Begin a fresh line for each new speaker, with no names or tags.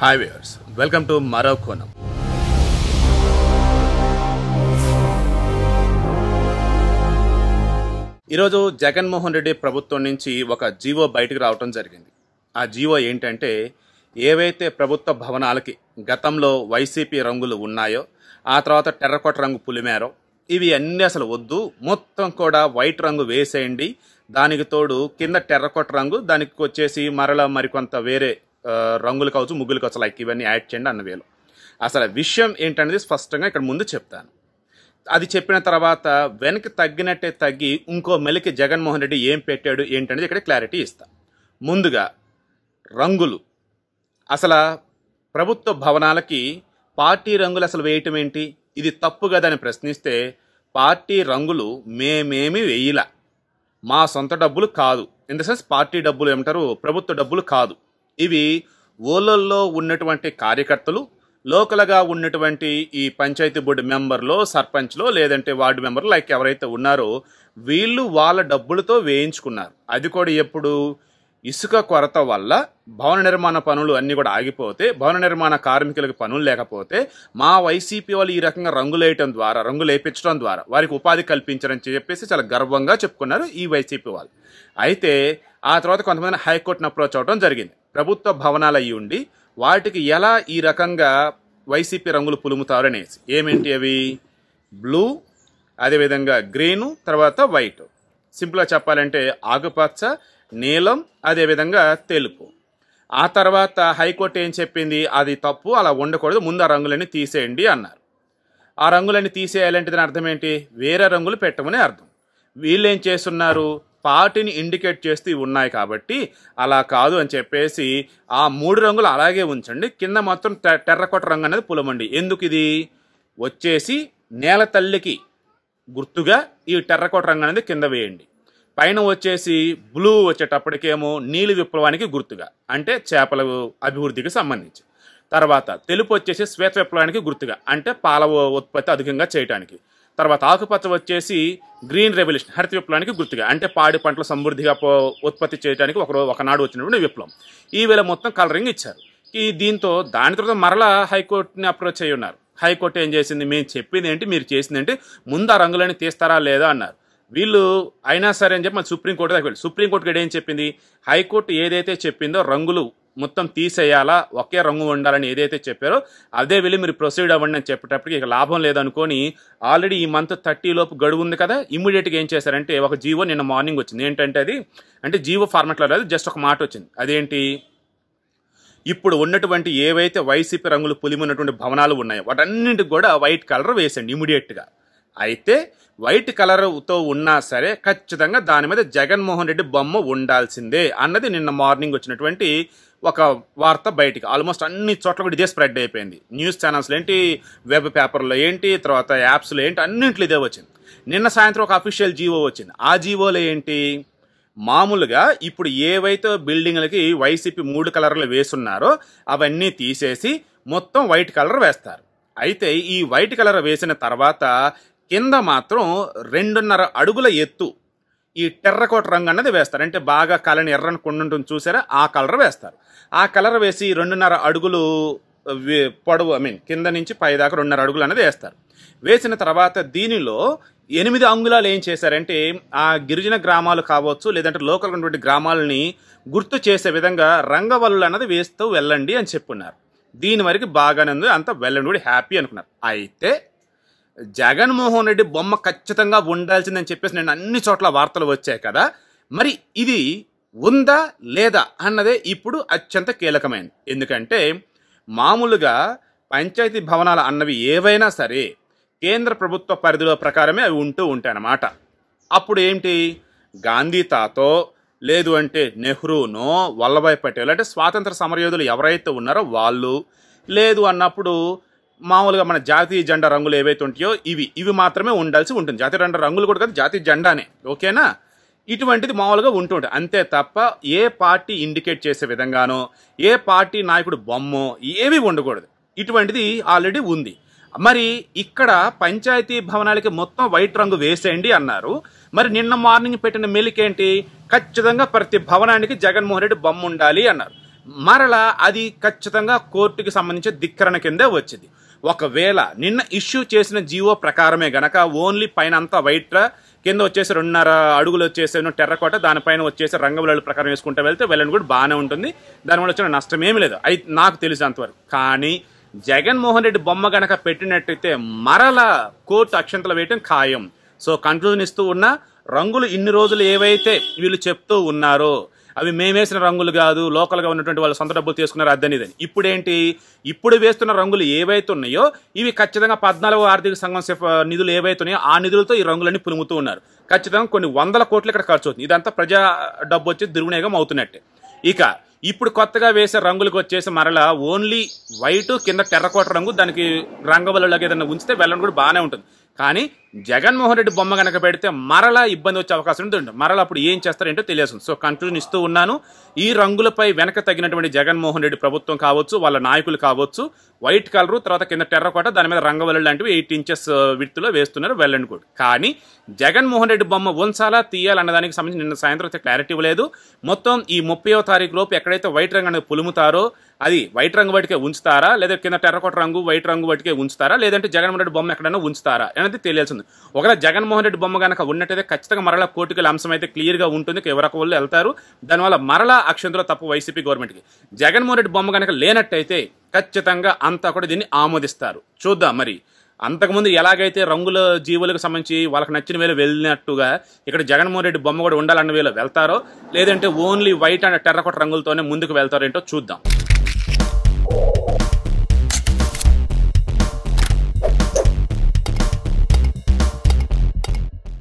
hi welcome to మరో కోణం ఈరోజు జగన్మోహన్ రెడ్డి ప్రభుత్వం నుంచి ఒక జీవో బయటకు రావటం జరిగింది ఆ జీవో ఏంటంటే ఏవైతే ప్రభుత్వ భవనాలకి గతంలో వైసీపీ రంగులు ఉన్నాయో ఆ తర్వాత టెర్రకోట రంగు పులిమేరో ఇవి అన్నీ అసలు వద్దు మొత్తం కూడా వైట్ రంగు వేసేయండి దానికి తోడు కింద టెర్రకోట రంగు దానికి వచ్చేసి మరల మరికొంత వేరే రంగులు కావచ్చు ముగ్గులు కావచ్చు లైక్ ఇవన్నీ యాడ్ చేయండి అన్న వేలు అసలు విషయం ఏంటనేది స్పష్టంగా ఇక్కడ ముందు చెప్తాను అది చెప్పిన తర్వాత వెనక్కి తగ్గినట్టే తగ్గి ఇంకో మెలికి జగన్మోహన్ రెడ్డి ఏం పెట్టాడు ఏంటనేది ఇక్కడ క్లారిటీ ఇస్తా ముందుగా రంగులు అసలు ప్రభుత్వ భవనాలకి పార్టీ రంగులు అసలు వేయటం ఏంటి ఇది తప్పు అని ప్రశ్నిస్తే పార్టీ రంగులు మేమేమి వేయలా మా సొంత డబ్బులు కాదు ఇన్ ద సెన్స్ పార్టీ డబ్బులు ఏమంటారు ప్రభుత్వ డబ్బులు కాదు ఇవి ఓలల్లో ఉన్నటువంటి కార్యకర్తలు లోకల్గా ఉన్నటువంటి ఈ పంచాయతీ బోర్డు మెంబర్లో సర్పంచ్లో లేదంటే వార్డు మెంబర్లు లైక్ ఎవరైతే ఉన్నారో వీళ్ళు వాళ్ళ డబ్బులతో వేయించుకున్నారు అది కూడా ఎప్పుడు ఇసుక కొరత వల్ల భవన నిర్మాణ పనులు అన్నీ కూడా ఆగిపోతే భవన నిర్మాణ కార్మికులకు పనులు లేకపోతే మా వైసీపీ వాళ్ళు ఈ రకంగా రంగులేయటం ద్వారా రంగులు వేయించడం ద్వారా వారికి ఉపాధి కల్పించడం చెప్పేసి చాలా గర్వంగా చెప్పుకున్నారు ఈ వైసీపీ వాళ్ళు అయితే ఆ తర్వాత కొంతమంది హైకోర్టును అప్రోచ్ అవడం జరిగింది ప్రభుత్వ భవనాలు అయి ఉండి వాటికి ఎలా ఈ రకంగా వైసీపీ రంగులు పులుముతారు అనేసి ఏమేంటి అవి బ్లూ అదేవిధంగా గ్రీను తర్వాత వైట్ సింపుల్గా చెప్పాలంటే ఆకుపచ్చ నీలం అదేవిధంగా తెలుపు ఆ తర్వాత హైకోర్టు ఏం చెప్పింది అది తప్పు అలా ఉండకూడదు ముందు ఆ రంగులని తీసేయండి అన్నారు ఆ రంగులని తీసేయాలంటే దాని అర్థం ఏంటి వేరే రంగులు పెట్టమని అర్థం వీళ్ళు ఏం చేస్తున్నారు పార్టీని ఇండికేట్ చేస్తూ ఉన్నాయి కాబట్టి అలా కాదు అని చెప్పేసి ఆ మూడు రంగులు అలాగే ఉంచండి కింద మొత్తం టెర్రకోట రంగు అనేది పులమండి ఎందుకు ఇది వచ్చేసి నేల తల్లికి గుర్తుగా ఈ టెర్రకోట రంగు అనేది కింద వేయండి పైన వచ్చేసి బ్లూ వచ్చేటప్పటికేమో నీలి విప్లవానికి గుర్తుగా అంటే చేపల అభివృద్ధికి సంబంధించి తర్వాత తెలుపు వచ్చేసి శ్వేత విప్లవానికి గుర్తుగా అంటే పాల ఉత్పత్తి అధికంగా చేయడానికి తర్వాత ఆకుపచ్చ వచ్చేసి గ్రీన్ రెవల్యూషన్ హరిత విప్లవానికి గుర్తుగా అంటే పాడి పంటలు సమృద్ధిగా ఉత్పత్తి చేయడానికి ఒక ఒకనాడు వచ్చినటువంటి విప్లవం ఈ వేళ మొత్తం కలరింగ్ ఇచ్చారు ఈ దీంతో దాని తర్వాత మరలా హైకోర్టుని అప్రోచ్ అయ్యి ఉన్నారు హైకోర్టు ఏం చేసింది మేము చెప్పింది ఏంటి మీరు చేసింది ఏంటి ముందు ఆ రంగులని తీస్తారా లేదా అన్నారు వీళ్ళు అయినా సరే అని చెప్పి మళ్ళీ సుప్రీంకోర్టు దాకా వెళ్ళి సుప్రీంకోర్టుకి ఏం చెప్పింది హైకోర్టు ఏదైతే చెప్పిందో రంగులు మొత్తం తీసేయాలా ఒకే రంగు ఉండాలని ఏదైతే చెప్పారో అదే వెళ్ళి మీరు ప్రొసీడ్ అవ్వండి అని చెప్పేటప్పటికి ఇక లాభం లేదనుకొని ఆల్రెడీ ఈ మంత్ థర్టీ లోపు గడువు ఉంది కదా ఇమీడియట్గా ఏం చేశారంటే ఒక జీవో నిన్న మార్నింగ్ వచ్చింది ఏంటంటే అది అంటే జీవో ఫార్మాట్లో లేదు జస్ట్ ఒక మాట వచ్చింది అదేంటి ఇప్పుడు ఉన్నటువంటి ఏవైతే వైసీపీ రంగులు ఉన్నటువంటి భవనాలు ఉన్నాయో వాటన్నింటికి కూడా వైట్ కలర్ వేసండి ఇమీడియట్గా అయితే వైట్ కలర్తో ఉన్నా సరే ఖచ్చితంగా దాని మీద జగన్మోహన్ రెడ్డి బొమ్మ ఉండాల్సిందే అన్నది నిన్న మార్నింగ్ వచ్చినటువంటి ఒక వార్త బయటికి ఆల్మోస్ట్ అన్ని చోట్ల కూడా ఇదే స్ప్రెడ్ అయిపోయింది న్యూస్ ఛానల్స్లో ఏంటి వెబ్ పేపర్లో ఏంటి తర్వాత యాప్స్లో ఏంటి అన్నింటిలో ఇదే వచ్చింది నిన్న సాయంత్రం ఒక అఫీషియల్ జీవో వచ్చింది ఆ జీవోలో ఏంటి మామూలుగా ఇప్పుడు ఏవైతే బిల్డింగ్లకి వైసీపీ మూడు కలర్లు వేసున్నారో అవన్నీ తీసేసి మొత్తం వైట్ కలర్ వేస్తారు అయితే ఈ వైట్ కలర్ వేసిన తర్వాత కింద మాత్రం రెండున్నర అడుగుల ఎత్తు ఈ టెర్రకోట రంగు అన్నది వేస్తారు అంటే బాగా కలని ఎర్రని కొండుంటుంది చూసారా ఆ కలర్ వేస్తారు ఆ కలర్ వేసి రెండున్నర అడుగులు పొడవు ఐ మీన్ కింద నుంచి పైదాకా రెండున్నర అడుగులు అనేది వేస్తారు వేసిన తర్వాత దీనిలో ఎనిమిది అంగుళాలు ఏం చేశారంటే ఆ గిరిజన గ్రామాలు కావచ్చు లేదంటే లోకల్ ఉన్నటువంటి గ్రామాలని గుర్తు చేసే విధంగా రంగవల్లులు అన్నది వేస్తూ వెళ్ళండి అని చెప్పున్నారు దీని వరకు బాగానే అంత వెళ్ళండి కూడా హ్యాపీ అనుకున్నారు అయితే జగన్మోహన్ రెడ్డి బొమ్మ ఖచ్చితంగా ఉండాల్సిందని చెప్పేసి నేను అన్ని చోట్ల వార్తలు వచ్చాయి కదా మరి ఇది ఉందా లేదా అన్నదే ఇప్పుడు అత్యంత కీలకమైనది ఎందుకంటే మామూలుగా పంచాయతీ భవనాలు అన్నవి ఏవైనా సరే కేంద్ర ప్రభుత్వ పరిధిలో ప్రకారమే అవి ఉంటూ ఉంటాయన్నమాట అప్పుడు ఏంటి గాంధీ తాతో లేదు అంటే నెహ్రూనో వల్లభాయ్ పటేల్ అంటే స్వాతంత్ర సమరయోధులు ఎవరైతే ఉన్నారో వాళ్ళు లేదు అన్నప్పుడు మామూలుగా మన జాతీయ జెండా రంగులు ఏవైతే ఉంటాయో ఇవి ఇవి మాత్రమే ఉండాల్సి ఉంటుంది జాతీయ జెండా రంగులు కూడా కాదు జాతీయ జెండానే ఓకేనా ఇటువంటిది మామూలుగా ఉంటుంది అంతే తప్ప ఏ పార్టీ ఇండికేట్ చేసే విధంగానో ఏ పార్టీ నాయకుడు బొమ్మో ఏవి ఉండకూడదు ఇటువంటిది ఆల్రెడీ ఉంది మరి ఇక్కడ పంచాయతీ భవనాలకి మొత్తం వైట్ రంగు వేసేయండి అన్నారు మరి నిన్న మార్నింగ్ పెట్టిన మెలికేంటి ఖచ్చితంగా ప్రతి భవనానికి జగన్మోహన్ రెడ్డి బొమ్మ ఉండాలి అన్నారు మరలా అది ఖచ్చితంగా కోర్టుకి సంబంధించి ధిక్కరణ కిందే వచ్చింది ఒకవేళ నిన్న ఇష్యూ చేసిన జీవో ప్రకారమే గనక ఓన్లీ పైన అంతా వైట్ కింద వచ్చేసి రెండున్నర అడుగులు వచ్చేసేను టెర్రకోట దానిపైన వచ్చేసి రంగవల్లుల ప్రకారం వేసుకుంటూ వెళ్తే వెళ్ళని కూడా బాగానే ఉంటుంది దానివల్ల వచ్చిన నష్టం ఏమి లేదు అయి నాకు తెలిసినంతవరకు కానీ జగన్మోహన్ రెడ్డి బొమ్మ గనక పెట్టినట్టయితే మరల కోర్టు అక్షంతలు వేయటం ఖాయం సో కన్క్లూజన్ ఇస్తూ ఉన్న రంగులు ఇన్ని రోజులు ఏవైతే వీళ్ళు చెప్తూ ఉన్నారో అవి మేమేసిన రంగులు కాదు లోకల్గా ఉన్నటువంటి వాళ్ళు సొంత డబ్బులు తీసుకున్నారు అద్దనిదని ఇప్పుడేంటి ఇప్పుడు వేస్తున్న రంగులు ఏవైతే ఉన్నాయో ఇవి ఖచ్చితంగా పద్నాలుగు ఆర్థిక సంఘం నిధులు ఏవైతే ఉన్నాయో ఆ నిధులతో ఈ రంగులన్నీ పులుముతూ ఉన్నారు ఖచ్చితంగా కొన్ని వందల కోట్లు ఇక్కడ ఖర్చు అవుతుంది ఇదంతా ప్రజా డబ్బు వచ్చి దుర్వినియోగం అవుతున్నట్టే ఇక ఇప్పుడు కొత్తగా వేసే రంగులకు వచ్చేసి మరలా ఓన్లీ వైట్ కింద టెర్రకోట రంగు దానికి రంగవల్లులాగా ఏదైనా ఉంచితే వెళ్ళడం కూడా బాగానే ఉంటుంది కానీ జగన్మోహన్ రెడ్డి బొమ్మ కనుక పెడితే మరలా ఇబ్బంది వచ్చే అవకాశం ఉంటుంది మరలా అప్పుడు ఏం చేస్తారేంటో తెలియదు సో కంక్లూజన్ ఇస్తూ ఉన్నాను ఈ రంగులపై వెనక తగినటువంటి జగన్మోహన్ రెడ్డి ప్రభుత్వం కావచ్చు వాళ్ళ నాయకులు కావచ్చు వైట్ కలరు తర్వాత కింద టెర్రకోట దాని మీద రంగవల్లు లాంటివి ఎయిట్ ఇంచెస్ విత్తులో వేస్తున్నారు వెళ్ళండి కూడా కానీ జగన్మోహన్ రెడ్డి బొమ్మ ఉంచాలా తీయాలన్న దానికి సంబంధించి నిన్న సాయంత్రం అయితే క్లారిటీ ఇవ్వలేదు మొత్తం ఈ ముప్పయో తారీఖు లోపు ఎక్కడైతే వైట్ రంగు అనేది పులుముతారో అది వైట్ రంగు వాటికే ఉంచుతారా లేదా కింద టెర్రకోట రంగు వైట్ రంగు వాటికే ఉంచుతారా లేదంటే జగన్మోహన్ రెడ్డి బొమ్మ ఎక్కడైనా ఉంచుతారా అనేది తెలియాల్సింది కనిపిస్తుంది ఒకవేళ జగన్మోహన్ రెడ్డి బొమ్మ కనుక ఉన్నట్టయితే ఖచ్చితంగా మరల కోటికల అంశం అయితే క్లియర్గా ఉంటుంది ఎవరొక వాళ్ళు వెళ్తారు దానివల్ల మరలా అక్షంతలో తప్పు వైసీపీ గవర్నమెంట్కి జగన్మోహన్ రెడ్డి బొమ్మ కనుక లేనట్టయితే ఖచ్చితంగా అంతా కూడా దీన్ని ఆమోదిస్తారు చూద్దాం మరి అంతకుముందు ఎలాగైతే రంగుల జీవులకు సంబంధించి వాళ్ళకి నచ్చిన వేలు వెళ్ళినట్టుగా ఇక్కడ జగన్మోహన్ రెడ్డి బొమ్మ కూడా ఉండాలన్న వేలో వెళ్తారో లేదంటే ఓన్లీ వైట్ అండ్ టెర్రకోట రంగులతోనే ముందుకు వెళ్తారేంటో చూద్దాం